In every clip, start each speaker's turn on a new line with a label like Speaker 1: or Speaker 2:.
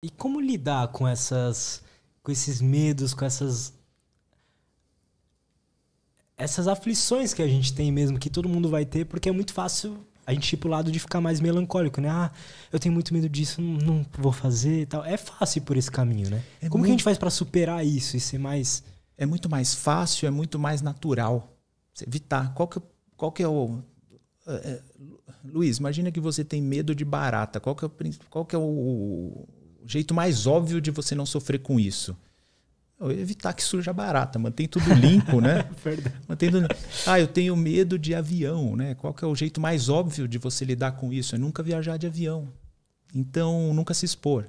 Speaker 1: E como lidar com essas com esses medos, com essas essas aflições que a gente tem mesmo, que todo mundo vai ter, porque é muito fácil a gente ir pro lado de ficar mais melancólico, né? Ah, eu tenho muito medo disso, não, não vou fazer e tal. É fácil por esse caminho, né? É como muito... que a gente faz para superar isso e ser mais. É muito mais fácil, é muito mais natural. Você evitar. Qual que, qual que é o. É, é
Speaker 2: Luiz, imagina que você tem medo de barata. Qual que é, o, qual que é o, jeito mais óbvio de você não sofrer com isso? Evitar que surja barata, mantém tudo limpo, né? Mantendo. Ah, eu tenho medo de avião, né? Qual que é o jeito mais óbvio de você lidar com isso? É nunca viajar de avião. Então, nunca se expor.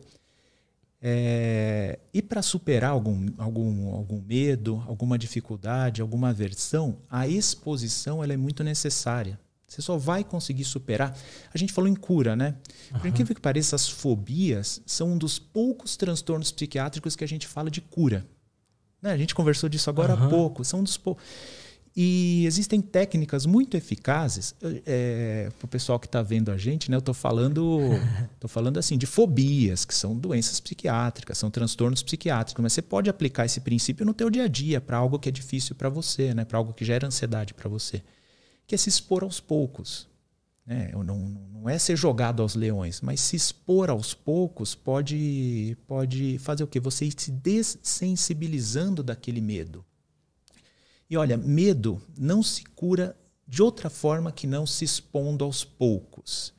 Speaker 2: É... E para superar algum, algum, algum medo, alguma dificuldade, alguma aversão, a exposição ela é muito necessária. Você só vai conseguir superar. A gente falou em cura, né? Por uhum. incrível que pareça, as fobias são um dos poucos transtornos psiquiátricos que a gente fala de cura. Né? A gente conversou disso agora uhum. há pouco. São um dos poucos. E existem técnicas muito eficazes. É, eh, eh, Para o pessoal que está vendo a gente, né? Eu estou falando, tô falando assim de fobias, que são doenças psiquiátricas, são transtornos psiquiátricos. Mas você pode aplicar esse princípio no teu dia a dia para algo que é difícil para você, né? Para algo que gera ansiedade para você que é se expor aos poucos. Né? Não, não é ser jogado aos leões, mas se expor aos poucos pode, pode fazer o quê? Você ir se dessensibilizando daquele medo. E olha, medo não se cura de outra forma que não se expondo aos poucos.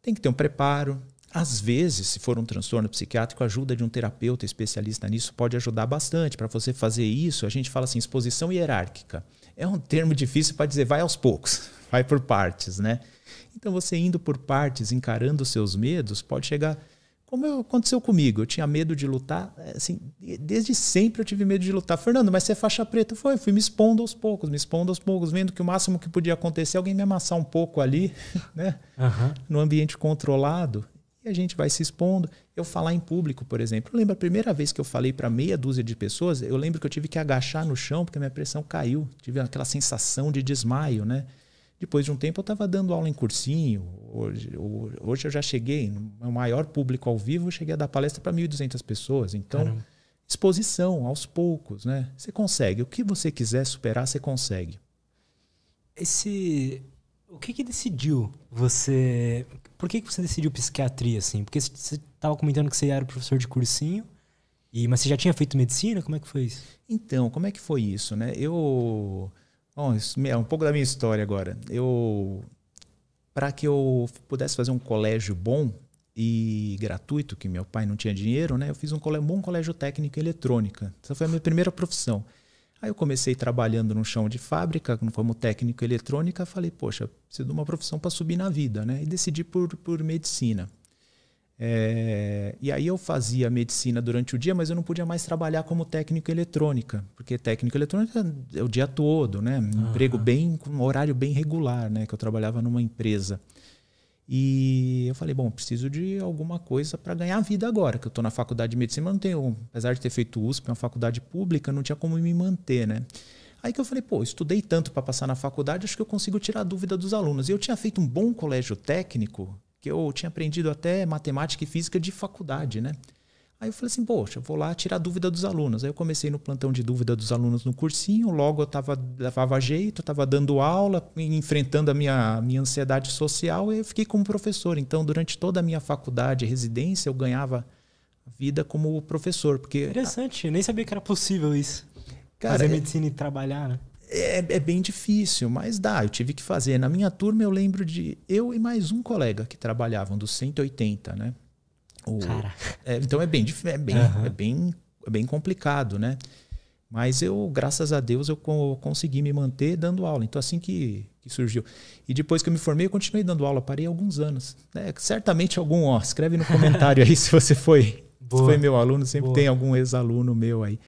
Speaker 2: Tem que ter um preparo, às vezes, se for um transtorno psiquiátrico, a ajuda de um terapeuta especialista nisso pode ajudar bastante. Para você fazer isso, a gente fala assim, exposição hierárquica. É um termo difícil para dizer vai aos poucos, vai por partes, né? Então, você indo por partes, encarando os seus medos, pode chegar. Como aconteceu comigo, eu tinha medo de lutar, é, assim, desde sempre eu tive medo de lutar. Fernando, mas você é faixa preta? Foi, fui me expondo aos poucos, me expondo aos poucos, vendo que o máximo que podia acontecer é alguém me amassar um pouco ali, né? Uhum. No ambiente controlado. E a gente vai se expondo. Eu falar em público, por exemplo. Eu lembro a primeira vez que eu falei para meia dúzia de pessoas, eu lembro que eu tive que agachar no chão porque minha pressão caiu. Tive aquela sensação de desmaio, né? Depois de um tempo eu estava dando aula em cursinho. Hoje, hoje eu já cheguei, no maior público ao vivo, eu cheguei a dar palestra para 1.200 pessoas. Então, Caramba. exposição aos poucos, né? Você consegue. O que você quiser superar, você consegue.
Speaker 1: Esse o que que decidiu você... Por que que você decidiu psiquiatria, assim? Porque você estava comentando que você era professor de cursinho, e, mas você já tinha feito medicina? Como é que foi isso? Então, como é que foi isso,
Speaker 2: né? Eu... Bom, é um pouco da minha história agora. Eu... Para que eu pudesse fazer um colégio bom, e gratuito, que meu pai não tinha dinheiro, né? Eu fiz um, um bom colégio técnico e eletrônica. Essa foi a minha primeira profissão. Aí eu comecei trabalhando no chão de fábrica, como técnico eletrônica, falei, poxa, preciso de uma profissão para subir na vida, né? E decidi por, por medicina. É, e aí eu fazia medicina durante o dia, mas eu não podia mais trabalhar como técnico eletrônica, porque técnico eletrônica é o dia todo, né? Um uhum. emprego bem, com um horário bem regular, né? Que eu trabalhava numa empresa. E eu falei, bom, preciso de alguma coisa para ganhar vida agora, que eu estou na faculdade de medicina, não tenho, apesar de ter feito USP, uma faculdade pública, não tinha como me manter, né? Aí que eu falei, pô, estudei tanto para passar na faculdade, acho que eu consigo tirar a dúvida dos alunos. E eu tinha feito um bom colégio técnico, que eu tinha aprendido até matemática e física de faculdade, né? Aí eu falei assim, poxa, vou lá tirar dúvida dos alunos. Aí eu comecei no plantão de dúvida dos alunos no cursinho, logo eu tava, levava jeito, estava dando aula, enfrentando a minha, minha ansiedade social e eu fiquei como professor. Então, durante toda a minha faculdade, residência, eu ganhava vida como professor. Porque, Interessante, eu nem sabia que era possível isso. Cara, Fazer é medicina
Speaker 1: e trabalhar, né?
Speaker 2: É, é, bem difícil, mas dá, eu tive que fazer. Na minha turma eu lembro de eu e mais um colega que trabalhavam, dos 180, né? O, Cara. É, então é bem, é bem, uhum. é bem, é bem complicado, né? Mas eu, graças a Deus, eu consegui me manter dando aula. Então, assim que, que surgiu. E depois que eu me formei, eu continuei dando aula. Parei alguns anos. É, certamente algum, ó, escreve no comentário aí se você foi, se foi meu aluno. Sempre Boa. tem algum ex-aluno meu aí.